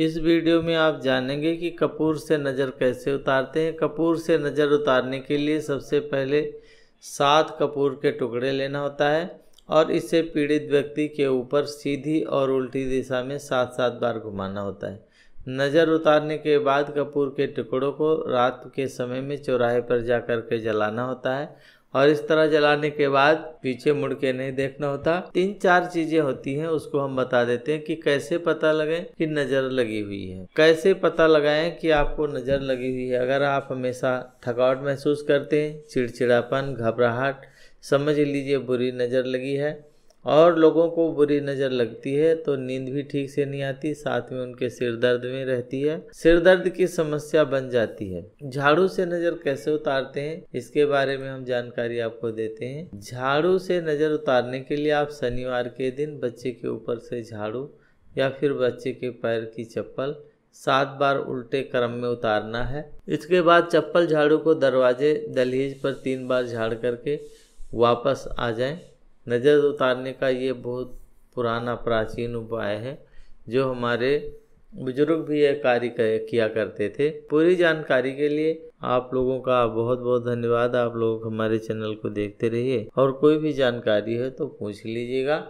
इस वीडियो में आप जानेंगे कि कपूर से नज़र कैसे उतारते हैं कपूर से नज़र उतारने के लिए सबसे पहले सात कपूर के टुकड़े लेना होता है और इसे पीड़ित व्यक्ति के ऊपर सीधी और उल्टी दिशा में सात सात बार घुमाना होता है नज़र उतारने के बाद कपूर के टुकड़ों को रात के समय में चौराहे पर जा कर के जलाना होता है और इस तरह जलाने के बाद पीछे मुड़ के नहीं देखना होता तीन चार चीजें होती हैं उसको हम बता देते हैं कि कैसे पता लगे कि नजर लगी हुई है कैसे पता लगाएं कि आपको नजर लगी हुई है अगर आप हमेशा थकावट महसूस करते हैं चिड़चिड़ापन घबराहट समझ लीजिए बुरी नजर लगी है और लोगों को बुरी नज़र लगती है तो नींद भी ठीक से नहीं आती साथ में उनके सिर दर्द में रहती है सिर दर्द की समस्या बन जाती है झाड़ू से नज़र कैसे उतारते हैं इसके बारे में हम जानकारी आपको देते हैं झाड़ू से नज़र उतारने के लिए आप शनिवार के दिन बच्चे के ऊपर से झाड़ू या फिर बच्चे के पैर की चप्पल सात बार उल्टे क्रम में उतारना है इसके बाद चप्पल झाड़ू को दरवाजे दलहेज पर तीन बार झाड़ करके वापस आ जाएं नज़र उतारने का ये बहुत पुराना प्राचीन उपाय है जो हमारे बुजुर्ग भी यह कार्य किया करते थे पूरी जानकारी के लिए आप लोगों का बहुत बहुत धन्यवाद आप लोग हमारे चैनल को देखते रहिए और कोई भी जानकारी है तो पूछ लीजिएगा